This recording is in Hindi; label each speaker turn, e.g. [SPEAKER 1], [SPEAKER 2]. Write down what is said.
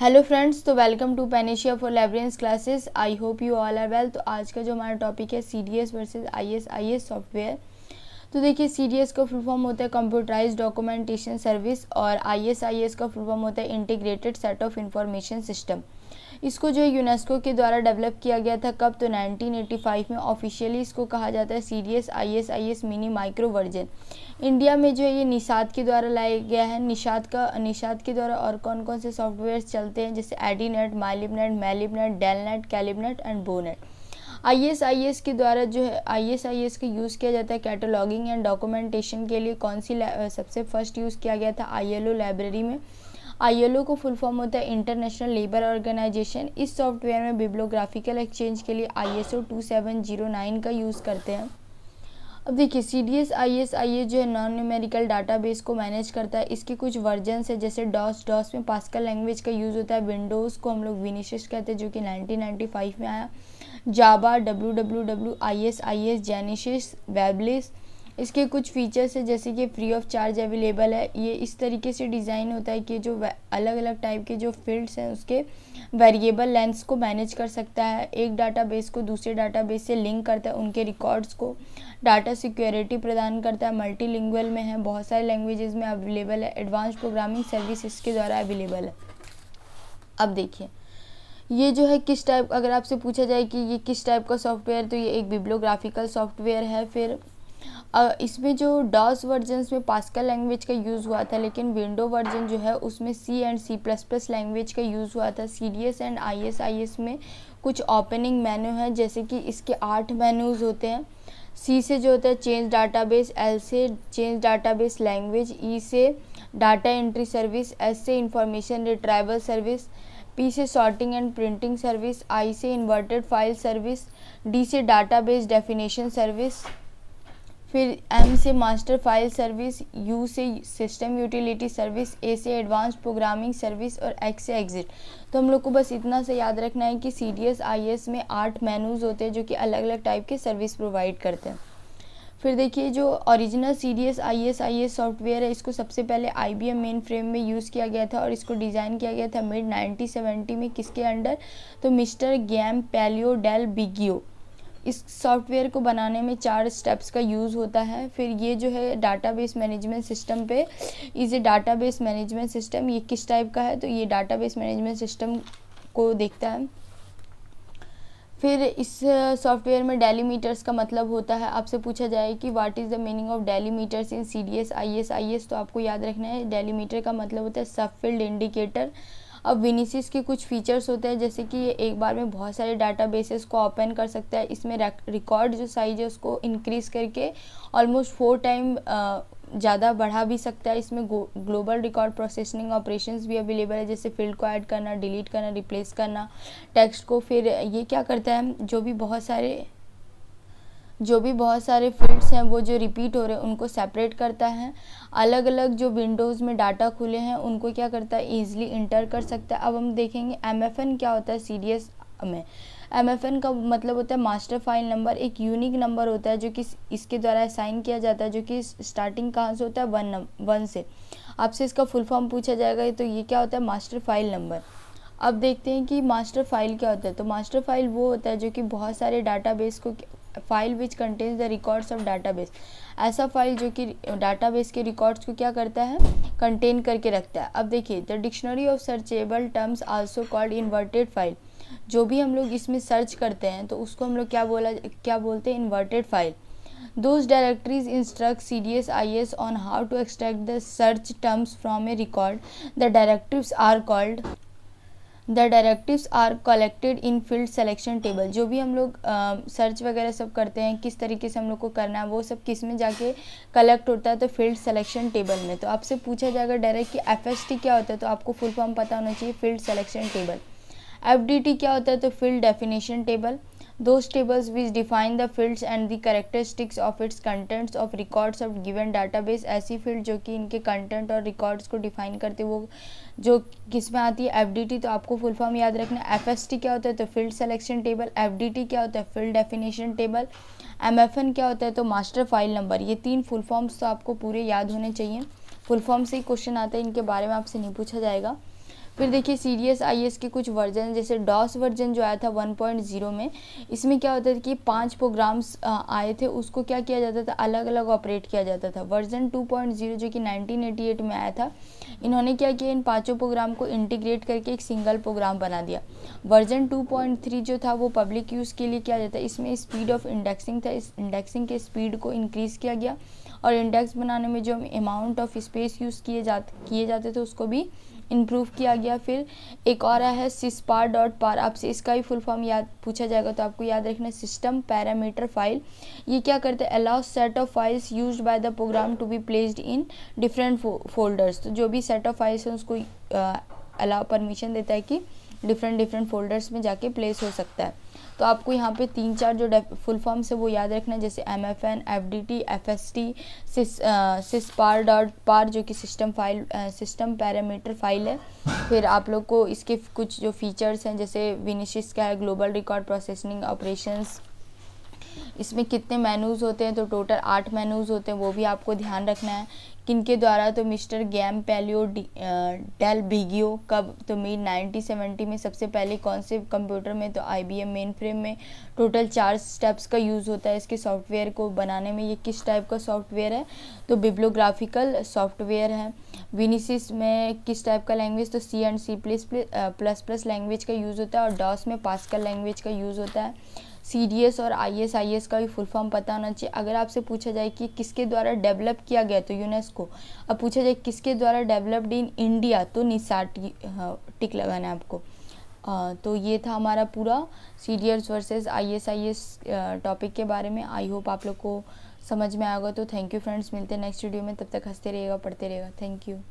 [SPEAKER 1] हेलो फ्रेंड्स तो welcome to Panacea for librarians classes I hope you all are well तो आज का जो हमारा टॉपिक है C D S versus I S I S software तो देखिए सी डी एस का फुल फॉर्म होता है कंप्यूटराइज डॉक्यूमेंटेशन सर्विस और आई एस आई एस का फुल फॉर्म होता है integrated set of information system इसको जो है यूनेस्को के द्वारा डेवलप किया गया था कब तो 1985 में ऑफिशियली इसको कहा जाता है serious ISIS mini micro version India में जो है ये निषाद के द्वारा लाया गया है निषाद का निषाद के द्वारा और कौन कौन से सॉफ्टवेयर चलते हैं जैसे ADINET MALIBNET MALIBNET DELNET CALIBNET and BONET ISIS के द्वारा जो है आईएसआईएस का यूज़ किया जाता है कैटलॉगिंग एंड डॉक्यूमेंटेशन के लिए कौन सी सबसे फर्स्ट यूज़ किया गया था आईएलओ लाइब्रेरी में आईएलओ को फुल फॉर्म होता है इंटरनेशनल लेबर ऑर्गेनाइजेशन इस सॉफ्टवेयर में बिब्लोग्राफिकल एक्सचेंज के लिए आईएसओ 2709 का यूज़ करते हैं अब देखिए C D S I S I S जो है नॉन न्यूमेरिकल डाटाबेस को मैनेज करता है इसके कुछ वर्जनस है जैसे डॉस डॉस में पास्कल लैंग्वेज का यूज़ होता है विंडोज़ को हम लोग विनिशियस कहते हैं जो कि 1995 में आया Java W W W I S I S GenISIS WebLIS इसके कुछ फीचर्स है जैसे कि फ्री ऑफ चार्ज अवेलेबल है ये इस तरीके से डिज़ाइन होता है कि जो अलग अलग टाइप के जो फील्ड्स हैं उसके वेरिएबल लेंस को मैनेज कर सकता है एक डाटाबेस को दूसरे डाटाबेस से लिंक करता है उनके रिकॉर्ड्स को डाटा सिक्योरिटी प्रदान करता है मल्टी में है बहुत सारे लैंग्वेजेस में अवेलेबल है एडवांस प्रोग्रामिंग सर्विस इसके द्वारा अवेलेबल है अब देखिए ये जो है किस टाइप अगर आपसे पूछा जाए कि ये किस टाइप का सॉफ्टवेयर तो ये एक बिब्लोग्राफिकल सॉफ्टवेयर है फिर इसमें जो डॉस वर्जन में पास्कल लैंग्वेज का यूज़ हुआ था लेकिन विंडो वर्जन जो है उसमें C and C plus plus language का यूज़ हुआ था C D S and I S I S में कुछ ओपनिंग मेन्यू है जैसे कि इसके आठ मेन्यूज़ होते हैं सी से जो होता है चेंज डाटाबेस एल से चेंज डाटाबेस लैंग्वेज ई से डाटा एंट्री सर्विस एस से इंफॉर्मेशन रिट्राइवल सर्विस पी से sorting and printing service I से इन्वर्टेड फाइल सर्विस डी से डाटाबेस डेफिनेशन सर्विस फिर एम से मास्टर फाइल सर्विस यू से सिस्टम यूटिलिटी सर्विस ए से एडवांस प्रोग्रामिंग सर्विस और एक्स से एग्जिट तो हम लोग को बस इतना से याद रखना है कि C D S I S में आठ मेनूज़ होते हैं जो कि अलग अलग टाइप के सर्विस प्रोवाइड करते हैं फिर देखिए जो original C D S I S I S software है इसको सबसे पहले I B M mainframe में यूज़ किया गया था और इसको डिज़ाइन किया गया था मिड नाइनटीन सेवेंटी में किसके अंडर तो mister Giampaolo Del Bigio इस सॉफ्टवेयर को बनाने में चार स्टेप्स का यूज़ होता है फिर ये जो है डाटाबेस मैनेजमेंट सिस्टम पे डाटा डाटाबेस मैनेजमेंट सिस्टम ये किस टाइप का है तो ये डाटाबेस मैनेजमेंट सिस्टम को देखता है फिर इस सॉफ्टवेयर में डेलीमीटर्स का मतलब होता है आपसे पूछा जाए कि what is the meaning of delimiters in C D S I S I S तो आपको याद रखना है डेलीमीटर का मतलब होता है सब फील्ड इंडिकेटर अब विनीसिस के कुछ फीचर्स होते हैं जैसे कि ये एक बार में बहुत सारे डाटा बेसिस को ओपन कर सकता है इसमें रिकॉर्ड जो साइज है उसको इंक्रीज़ करके ऑलमोस्ट फोर टाइम ज़्यादा बढ़ा भी सकता है इसमें ग्लोबल रिकॉर्ड प्रोसेसिंग ऑपरेशंस भी अवेलेबल है जैसे फील्ड को ऐड करना डिलीट करना रिप्लेस करना टेक्स्ट को फिर ये क्या करता है जो भी बहुत सारे जो भी बहुत सारे फील्ड्स हैं वो जो रिपीट हो रहे हैं उनको सेपरेट करता है अलग अलग जो विंडोज़ में डाटा खुले हैं उनको क्या करता है ईजिली इंटर कर सकता है अब हम देखेंगे एम क्या होता है सी में एम का मतलब होता है मास्टर फाइल नंबर एक यूनिक नंबर होता है जो कि इसके द्वारा असाइन किया जाता है जो कि स्टार्टिंग कहाँ से होता है वन नंबर वन से आपसे इसका फुल फॉर्म पूछा जाएगा तो ये क्या होता है मास्टर फाइल नंबर अब देखते हैं कि मास्टर फाइल क्या होता है तो मास्टर फाइल वो होता है जो कि बहुत सारे डाटाबेस को file which contains the records of database ऐसा फाइल जो कि डाटाबेस के रिकॉर्ड्स को क्या करता है कंटेन करके रखता है अब देखिए the dictionary of searchable terms also called inverted file जो भी हम लोग इसमें सर्च करते हैं तो उसको हम लोग क्या बोला क्या बोलते हैं inverted file those instruct C D S I S on how to extract the search terms from a record the directive are called the directives are collected in field selection table जो भी हम लोग सर्च वगैरह सब करते हैं किस तरीके से हम लोग को करना है वो सब किस में जाके कलेक्ट होता है तो फील्ड सेलेक्शन टेबल में तो आपसे पूछा जाएगा डायरेक्ट कि एफ क्या होता है तो आपको फुल फॉर्म पता होना चाहिए फील्ड सेलेक्शन टेबल एफ क्या होता है तो field definition table tables which define the fields and the characteristics of its contents of records of given database ऐसी फील्ड जो कि इनके कंटेंट और रिकॉर्ड्स को डिफ़ाइन करते वो जो किस में आती है एफ डी टी तो आपको फुल फॉर्म याद रखना एफ एस टी क्या होता है तो field selection table F D T क्या होता है field definition table M F N क्या होता है तो मास्टर फाइल नंबर ये तीन फुल फॉर्म्स तो आपको पूरे याद होने चाहिए फुल फॉर्म से ही क्वेश्चन आता है इनके बारे में आपसे नहीं पूछा जाएगा फिर देखिए सीरियस आई के कुछ वर्जन जैसे डॉस वर्जन जो आया था 1.0 में इसमें क्या होता था कि पाँच प्रोग्राम्स आए थे उसको क्या किया जाता था अलग अलग ऑपरेट किया जाता था वर्जन 2.0 जो कि 1988 में आया था इन्होंने क्या किया इन पाँचों प्रोग्राम को इंटीग्रेट करके एक सिंगल प्रोग्राम बना दिया वर्जन 2.3 जो था वो पब्लिक यूज़ के लिए किया जाता है इसमें स्पीड ऑफ इंडेक्सिंग था इस इंडेक्सिंग के स्पीड को इंक्रीज़ किया गया और इंडेक्स बनाने में जो अमाउंट ऑफ स्पेस यूज़ किए जाते किए जाते थे उसको भी इम्प्रूव किया गया फिर एक और है सिस्पार डॉट पार आपसे इसका भी फुल फॉर्म याद पूछा जाएगा तो आपको याद रखना है सिस्टम पैरामीटर फाइल ये क्या करते हैं allow set of files use by the program to be placed in different folders तो जो भी सेट ऑफ फाइल्स हैं उसको अलाउ परमिशन देता है कि डिफरेंट डिफरेंट फोल्डर्स में जाके प्लेस हो सकता है तो आपको यहाँ पे तीन चार जो फुल फॉर्म्स है वो याद रखना है जैसे M F N F D T F S T sys sys par dot par जो कि system file system parameter file है फिर आप लोग को इसके कुछ जो फीचर्स हैं जैसे विनिशिस का है ग्लोबल रिकॉर्ड प्रोसेसिंग ऑपरेशंस इसमें कितने मेनूज़ होते हैं तो टोटल आठ मेनूज़ होते हैं वो भी आपको ध्यान रखना है किनके द्वारा तो mister Giampaolo Del Bigio कब तो मई 1970 में सबसे पहले कौन से कंप्यूटर में तो आईबीएम फ्रेम में टोटल चार स्टेप्स का यूज़ होता है इसके सॉफ्टवेयर को बनाने में ये किस टाइप का सॉफ्टवेयर है तो बिब्लोग्राफिकल सॉफ्टवेयर है विनिसिस में किस टाइप का लैंग्वेज तो C and C plus plus plus language का यूज़ होता है और डॉस में पास्कल लैंग्वेज का यूज़ होता है सी डी एस और आई एस आई एस इसका भी फुल फॉर्म पता होना चाहिए अगर आपसे पूछा जाए कि किसके द्वारा डेवलप किया गया तो यूनेस्को अब पूछा जाए किसके द्वारा डेवलप्ड इन इंडिया तो निसार हाँ, टिक लगाना है आपको आ, तो ये था हमारा पूरा C D S versus I S I S topic के बारे में आई होप आप लोग को समझ में आएगा तो थैंक यू फ्रेंड्स मिलते हैं नेक्स्ट वीडियो में तब तक हंसते रहेगा पढ़ते रहेगा थैंक यू